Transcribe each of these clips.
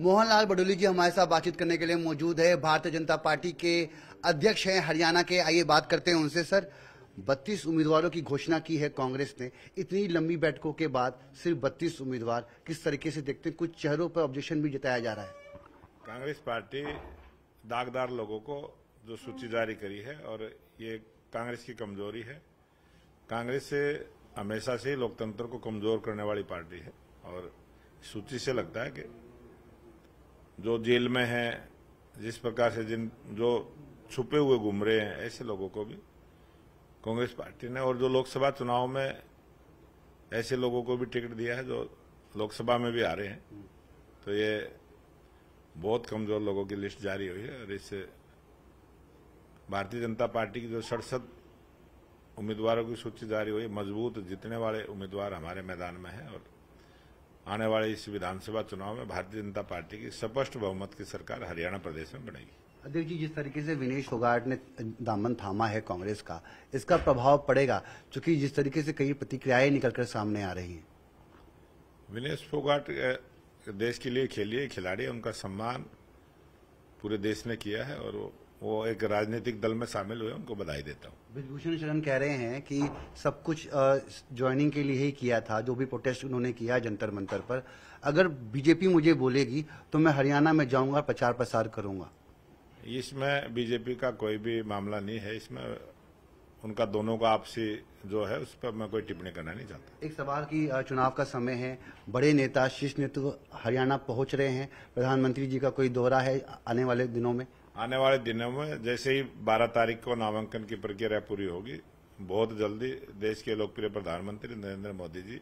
मोहनलाल बडोली जी हमारे साथ बातचीत करने के लिए मौजूद है भारतीय जनता पार्टी के अध्यक्ष हैं हरियाणा के आइए बात करते हैं उनसे सर बत्तीस उम्मीदवारों की घोषणा की है कांग्रेस ने इतनी लंबी बैठकों के बाद सिर्फ बत्तीस उम्मीदवार किस तरीके से देखते हैं कुछ चेहरों पर ऑब्जेक्शन भी जताया जा रहा है कांग्रेस पार्टी दागदार लोगों को जो सूची जारी करी है और ये कांग्रेस की कमजोरी है कांग्रेस से हमेशा से लोकतंत्र को कमजोर करने वाली पार्टी है और सूची से लगता है कि जो जेल में है जिस प्रकार से जिन जो छुपे हुए घूम रहे हैं ऐसे लोगों को भी कांग्रेस पार्टी ने और जो लोकसभा चुनाव में ऐसे लोगों को भी टिकट दिया है जो लोकसभा में भी आ रहे हैं तो ये बहुत कमजोर लोगों की लिस्ट जारी हुई है और इससे भारतीय जनता पार्टी की जो सड़सठ उम्मीदवारों की सूची जारी हुई मजबूत जीतने वाले उम्मीदवार हमारे मैदान में है और आने वाले इस विधानसभा चुनाव में भारतीय जनता पार्टी की स्पष्ट बहुमत की सरकार हरियाणा प्रदेश में बनेगी अध्यक्ष जी जिस तरीके से विनेश फोगाट ने दामन थामा है कांग्रेस का इसका प्रभाव पड़ेगा क्योंकि जिस तरीके से कई प्रतिक्रियाएं निकलकर सामने आ रही हैं विनेश फोगाट देश के लिए खेलिए खिलाड़ी उनका सम्मान पूरे देश ने किया है और वो वो एक राजनीतिक दल में शामिल हुए उनको बधाई देता हूँ ब्रजभूषण शरण कह रहे हैं कि सब कुछ ज्वाइनिंग के लिए ही किया था जो भी प्रोटेस्ट उन्होंने किया जंतर मंतर पर अगर बीजेपी मुझे बोलेगी तो मैं हरियाणा में जाऊंगा प्रचार प्रसार करूंगा इसमें बीजेपी का कोई भी मामला नहीं है इसमें उनका दोनों का आपसी जो है उस पर मैं कोई टिप्पणी करना नहीं चाहता एक सवाल की चुनाव का समय है बड़े नेता शीर्ष नेतृत्व हरियाणा पहुंच रहे हैं प्रधानमंत्री जी का कोई दौरा है आने वाले दिनों में आने वाले दिनों में जैसे ही 12 तारीख को नामांकन की प्रक्रिया पूरी होगी बहुत जल्दी देश के लोकप्रिय प्रधानमंत्री नरेंद्र मोदी जी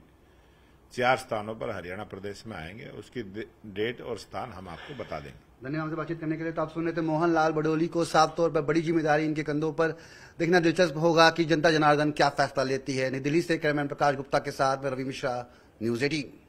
चार स्थानों पर हरियाणा प्रदेश में आएंगे उसकी डेट और स्थान हम आपको बता देंगे धन्यवाद से बातचीत करने के लिए तो आप सुन रहे थे मोहन लाल बडोली को साफ तौर पर बड़ी जिम्मेदारी इनके कंधों पर देखना दिलचस्प होगा कि जनता जनार्दन क्या फैसला लेती है नई दिल्ली से कैमरामैन प्रकाश गुप्ता के साथ रवि मिश्रा न्यूज एटीन